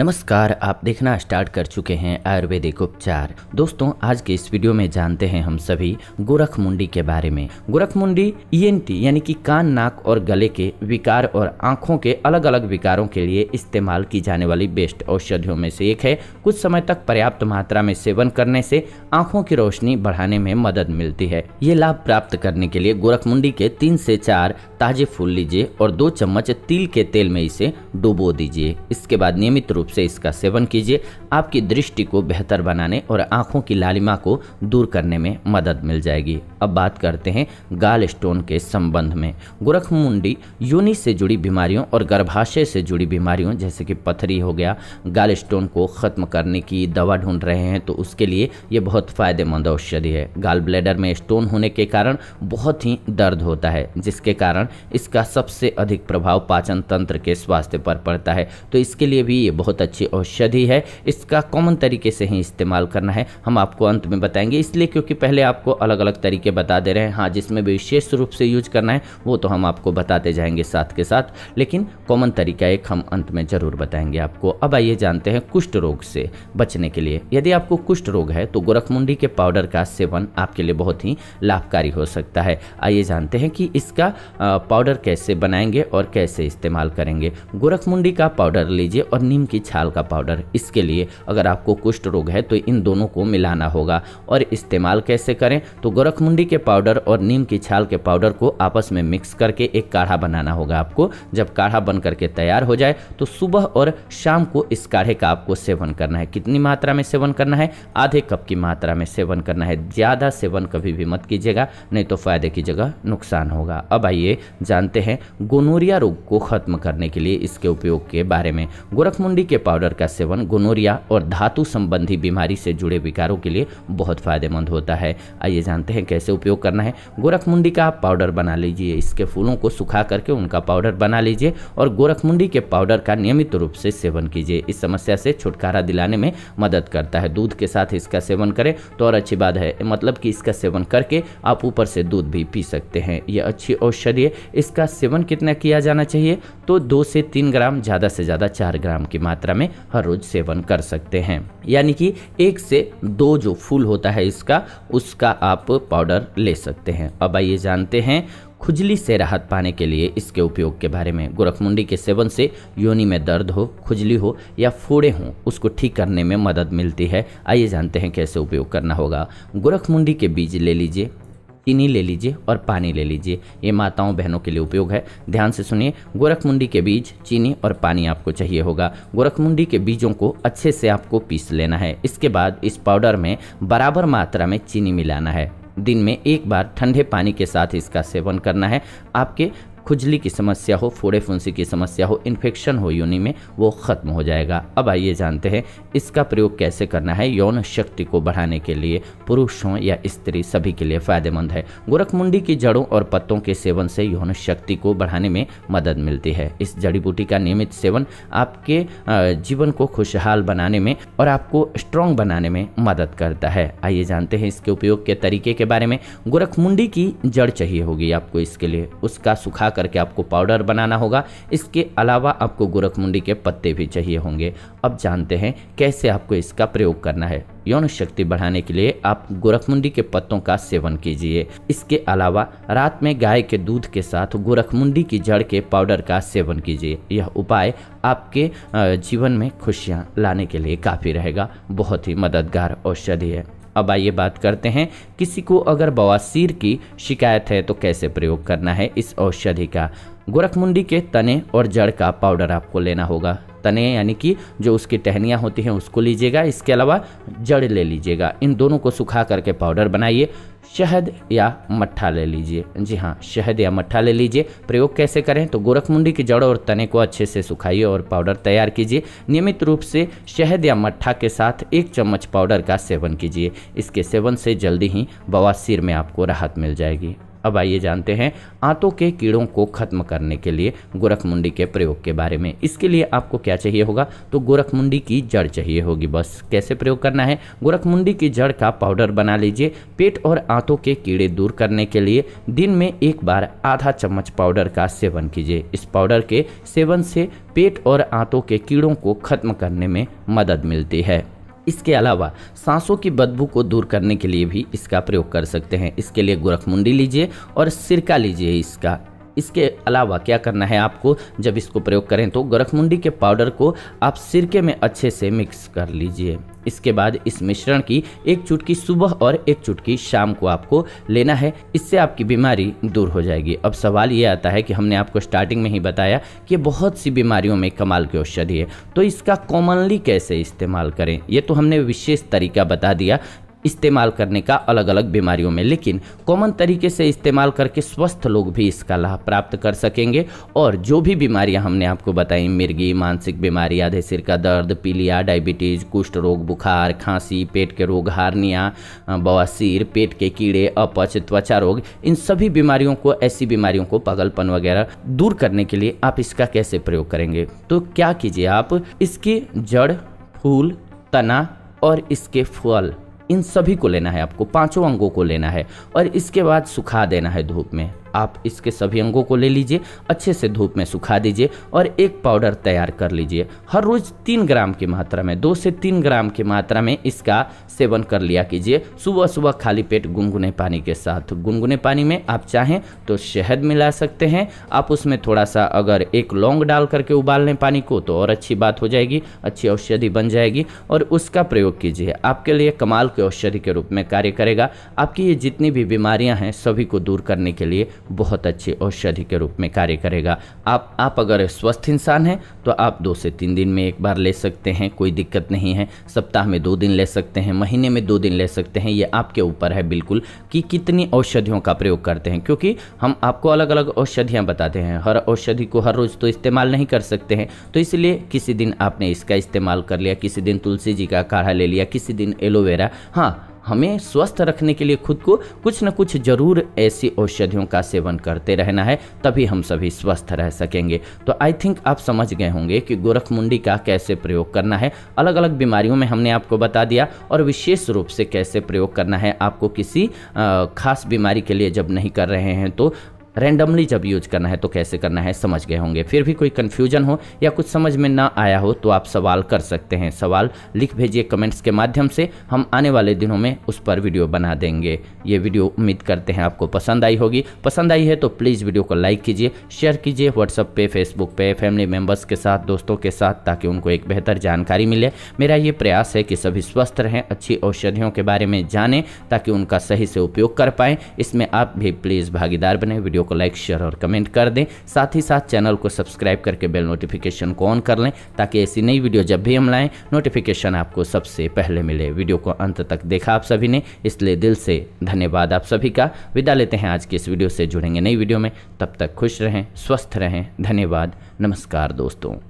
नमस्कार आप देखना स्टार्ट कर चुके हैं आयुर्वेदिक उपचार दोस्तों आज के इस वीडियो में जानते हैं हम सभी गोरख मुंडी के बारे में गोरख मुंडी ई e यानी कि कान नाक और गले के विकार और आंखों के अलग अलग विकारों के लिए इस्तेमाल की जाने वाली बेस्ट औषधियों में से एक है कुछ समय तक पर्याप्त मात्रा में सेवन करने से आंखों की रोशनी बढ़ाने में मदद मिलती है ये लाभ प्राप्त करने के लिए गोरख मुंडी के तीन से चार ताजे फूल लीजिए और दो चम्मच तिल के तेल में इसे डुबो दीजिए इसके बाद नियमित रूप से इसका सेवन कीजिए आपकी दृष्टि को बेहतर बनाने और आंखों की लालिमा को दूर करने में मदद मिल जाएगी अब बात करते हैं गाल स्टोन के संबंध में गोरखमुंडी योनि से जुड़ी बीमारियों और गर्भाशय से जुड़ी बीमारियों जैसे कि पथरी हो गया गाल स्टोन को ख़त्म करने की दवा ढूंढ रहे हैं तो उसके लिए ये बहुत फ़ायदेमंद औषधि है गाल ब्लेडर में स्टोन होने के कारण बहुत ही दर्द होता है जिसके कारण इसका सबसे अधिक प्रभाव पाचन तंत्र के स्वास्थ्य पर पड़ता है तो इसके लिए भी ये बहुत बहुत अच्छी औषधि है इसका कॉमन तरीके से ही इस्तेमाल करना है हम आपको अंत में बताएंगे इसलिए क्योंकि पहले आपको अलग अलग तरीके बता दे रहे हैं हाँ जिसमें विशेष रूप से यूज करना है वो तो हम आपको बताते जाएंगे साथ के साथ लेकिन कॉमन तरीका एक हम अंत में ज़रूर बताएंगे आपको अब आइए जानते हैं कुष्ठ रोग से बचने के लिए यदि आपको कुष्ठ रोग है तो गोरखमुंडी के पाउडर का सेवन आपके लिए बहुत ही लाभकारी हो सकता है आइए जानते हैं कि इसका पाउडर कैसे बनाएंगे और कैसे इस्तेमाल करेंगे गोरखमुंडी का पाउडर लीजिए और नीम की छाल का पाउडर इसके लिए अगर आपको कुष्ठ रोग है तो इन दोनों को मिलाना होगा और इस्तेमाल कैसे करें तो गोरखमुंडी के पाउडर और नीम की छाल के पाउडर को आपस में मिक्स करके एक काढ़ा बनाना होगा आपको जब काढ़ा बन करके तैयार हो जाए तो सुबह और शाम को इस काढ़े का आपको सेवन करना है कितनी मात्रा में सेवन करना है आधे कप की मात्रा में सेवन करना है ज़्यादा सेवन कभी भी मत कीजिएगा नहीं तो फायदे की जगह नुकसान होगा अब आइए जानते हैं गोनोरिया रोग को खत्म करने के लिए इसके उपयोग के बारे में गोरखमुंडी के पाउडर का सेवन गोनोरिया और धातु संबंधी बीमारी से जुड़े विकारों के लिए बहुत फायदेमंद होता है आइए जानते हैं कैसे उपयोग करना है गोरखमुंडी का आप पाउडर बना लीजिए इसके फूलों को सुखा करके उनका पाउडर बना लीजिए और गोरखमुंडी के पाउडर का नियमित रूप से सेवन कीजिए इस समस्या से छुटकारा दिलाने में मदद करता है दूध के साथ इसका सेवन करें तो और अच्छी बात है मतलब कि इसका सेवन करके आप ऊपर से दूध भी पी सकते हैं यह अच्छी औषधि है इसका सेवन कितना किया जाना चाहिए तो दो से तीन ग्राम ज़्यादा से ज़्यादा चार ग्राम की मात्रा मात्रा में हर रोज सेवन कर सकते हैं यानी कि एक से दो जो फूल होता है इसका उसका आप पाउडर ले सकते हैं अब आइए जानते हैं खुजली से राहत पाने के लिए इसके उपयोग के बारे में गोरखमुंडी के सेवन से योनि में दर्द हो खुजली हो या फोड़े हों उसको ठीक करने में मदद मिलती है आइए जानते हैं कैसे उपयोग करना होगा गोरखमुंडी के बीज ले लीजिए चीनी ले लीजिए और पानी ले लीजिए ये माताओं बहनों के लिए उपयोग है ध्यान से सुनिए गोरखमुंडी के बीज चीनी और पानी आपको चाहिए होगा गोरखमुंडी के बीजों को अच्छे से आपको पीस लेना है इसके बाद इस पाउडर में बराबर मात्रा में चीनी मिलाना है दिन में एक बार ठंडे पानी के साथ इसका सेवन करना है आपके खुजली की समस्या हो फोड़े फुंसी की समस्या हो इन्फेक्शन हो योनि में वो ख़त्म हो जाएगा अब आइए जानते हैं इसका प्रयोग कैसे करना है यौन शक्ति को बढ़ाने के लिए पुरुषों या स्त्री सभी के लिए फायदेमंद है गोरखमुंडी की जड़ों और पत्तों के सेवन से यौन शक्ति को बढ़ाने में मदद मिलती है इस जड़ी बूटी का नियमित सेवन आपके जीवन को खुशहाल बनाने में और आपको स्ट्रांग बनाने में मदद करता है आइए जानते हैं इसके उपयोग के तरीके के बारे में गोरखमुंडी की जड़ चाहिए होगी आपको इसके लिए उसका सुखा मिला करके आपको पाउडर बनाना होगा इसके अलावा आपको गोरखमुंडी के पत्ते भी चाहिए होंगे अब जानते हैं कैसे आपको इसका प्रयोग करना है यौन शक्ति बढ़ाने के लिए आप गोरखमुंडी के पत्तों का सेवन कीजिए इसके अलावा रात में गाय के दूध के साथ गोरखमुंडी की जड़ के पाउडर का सेवन कीजिए यह उपाय आपके जीवन में खुशियाँ लाने के लिए काफ़ी रहेगा बहुत ही मददगार औषधि है अब आइए बात करते हैं किसी को अगर बवासीर की शिकायत है तो कैसे प्रयोग करना है इस औषधि का गोरखमुंडी के तने और जड़ का पाउडर आपको लेना होगा तने यानी कि जो उसकी टहनियाँ होती हैं उसको लीजिएगा इसके अलावा जड़ ले लीजिएगा इन दोनों को सुखा करके पाउडर बनाइए शहद या मट्ठा ले लीजिए जी हाँ शहद या मट्ठा ले लीजिए प्रयोग कैसे करें तो गोरखमुंडी की जड़ और तने को अच्छे से सुखाइए और पाउडर तैयार कीजिए नियमित रूप से शहद या मट्ठा के साथ एक चम्मच पाउडर का सेवन कीजिए इसके सेवन से जल्दी ही बवासीर में आपको राहत मिल जाएगी अब आइए जानते हैं आंतों के कीड़ों को खत्म करने के लिए गोरखमुंडी के प्रयोग के बारे में इसके लिए आपको क्या चाहिए होगा तो गोरखमुंडी की जड़ चाहिए होगी बस कैसे प्रयोग करना है गोरखमुंडी की जड़ का पाउडर बना लीजिए पेट और आंतों के कीड़े दूर करने के लिए दिन में एक बार आधा चम्मच पाउडर का सेवन कीजिए इस पाउडर के सेवन से पेट और आंतों के कीड़ों को खत्म करने में मदद मिलती है इसके अलावा सांसों की बदबू को दूर करने के लिए भी इसका प्रयोग कर सकते हैं इसके लिए गोरखमुंडी लीजिए और सिरका लीजिए इसका इसके अलावा क्या करना है आपको जब इसको प्रयोग करें तो गोरखमुंडी के पाउडर को आप सिरके में अच्छे से मिक्स कर लीजिए इसके बाद इस मिश्रण की एक चुटकी सुबह और एक चुटकी शाम को आपको लेना है इससे आपकी बीमारी दूर हो जाएगी अब सवाल ये आता है कि हमने आपको स्टार्टिंग में ही बताया कि बहुत सी बीमारियों में कमाल की औषधि है तो इसका कॉमनली कैसे इस्तेमाल करें ये तो हमने विशेष तरीका बता दिया इस्तेमाल करने का अलग अलग बीमारियों में लेकिन कॉमन तरीके से इस्तेमाल करके स्वस्थ लोग भी इसका लाभ प्राप्त कर सकेंगे और जो भी बीमारियां हमने आपको बताई मिर्गी मानसिक बीमारी आधे सिर का दर्द पीलिया डायबिटीज कुष्ठ रोग बुखार खांसी पेट के रोग हारनिया बवासीर पेट के कीड़े अपच त्वचा रोग इन सभी बीमारियों को ऐसी बीमारियों को पागलपन वगैरह दूर करने के लिए आप इसका कैसे प्रयोग करेंगे तो क्या कीजिए आप इसकी जड़ फूल तना और इसके फल इन सभी को लेना है आपको पांचों अंगों को लेना है और इसके बाद सुखा देना है धूप में आप इसके सभी अंगों को ले लीजिए अच्छे से धूप में सुखा दीजिए और एक पाउडर तैयार कर लीजिए हर रोज़ तीन ग्राम की मात्रा में दो से तीन ग्राम की मात्रा में इसका सेवन कर लिया कीजिए सुबह सुबह खाली पेट गुनगुने पानी के साथ गुनगुने पानी में आप चाहें तो शहद मिला सकते हैं आप उसमें थोड़ा सा अगर एक लौंग डाल करके उबाल लें पानी को तो और अच्छी बात हो जाएगी अच्छी औषधि बन जाएगी और उसका प्रयोग कीजिए आपके लिए कमाल की औषधि के रूप में कार्य करेगा आपकी ये जितनी भी बीमारियाँ हैं सभी को दूर करने के लिए बहुत अच्छी औषधि के रूप में कार्य करेगा आप आप अगर स्वस्थ इंसान हैं तो आप दो से तीन दिन में एक बार ले सकते हैं कोई दिक्कत नहीं है सप्ताह में दो दिन ले सकते हैं महीने में दो दिन ले सकते हैं ये आपके ऊपर है बिल्कुल कि कितनी औषधियों का प्रयोग करते हैं क्योंकि हम आपको अलग अलग औषधियाँ बताते हैं हर औषधि को हर रोज़ तो इस्तेमाल नहीं कर सकते हैं तो इसलिए किसी दिन आपने इसका इस्तेमाल कर लिया किसी दिन तुलसी जी का काढ़ा ले लिया किसी दिन एलोवेरा हाँ हमें स्वस्थ रखने के लिए खुद को कुछ न कुछ जरूर ऐसी औषधियों का सेवन करते रहना है तभी हम सभी स्वस्थ रह सकेंगे तो आई थिंक आप समझ गए होंगे कि गोरखमुंडी का कैसे प्रयोग करना है अलग अलग बीमारियों में हमने आपको बता दिया और विशेष रूप से कैसे प्रयोग करना है आपको किसी खास बीमारी के लिए जब नहीं कर रहे हैं तो रैंडमली जब यूज करना है तो कैसे करना है समझ गए होंगे फिर भी कोई कन्फ्यूजन हो या कुछ समझ में ना आया हो तो आप सवाल कर सकते हैं सवाल लिख भेजिए कमेंट्स के माध्यम से हम आने वाले दिनों में उस पर वीडियो बना देंगे ये वीडियो उम्मीद करते हैं आपको पसंद आई होगी पसंद आई है तो प्लीज़ वीडियो को लाइक कीजिए शेयर कीजिए व्हाट्सअप पे फेसबुक पे फैमिली मेम्बर्स के साथ दोस्तों के साथ ताकि उनको एक बेहतर जानकारी मिले मेरा ये प्रयास है कि सभी स्वस्थ रहें अच्छी औषधियों के बारे में जानें ताकि उनका सही से उपयोग कर पाएँ इसमें आप भी प्लीज़ भागीदार बने वीडियो को लाइक शेयर और कमेंट कर दें साथ ही साथ चैनल को सब्सक्राइब करके बेल नोटिफिकेशन को ऑन कर लें ताकि ऐसी नई वीडियो जब भी हम लाएँ नोटिफिकेशन आपको सबसे पहले मिले वीडियो को अंत तक देखा आप सभी ने इसलिए दिल से धन्यवाद आप सभी का विदा लेते हैं आज की इस वीडियो से जुड़ेंगे नई वीडियो में तब तक खुश रहें स्वस्थ रहें धन्यवाद नमस्कार दोस्तों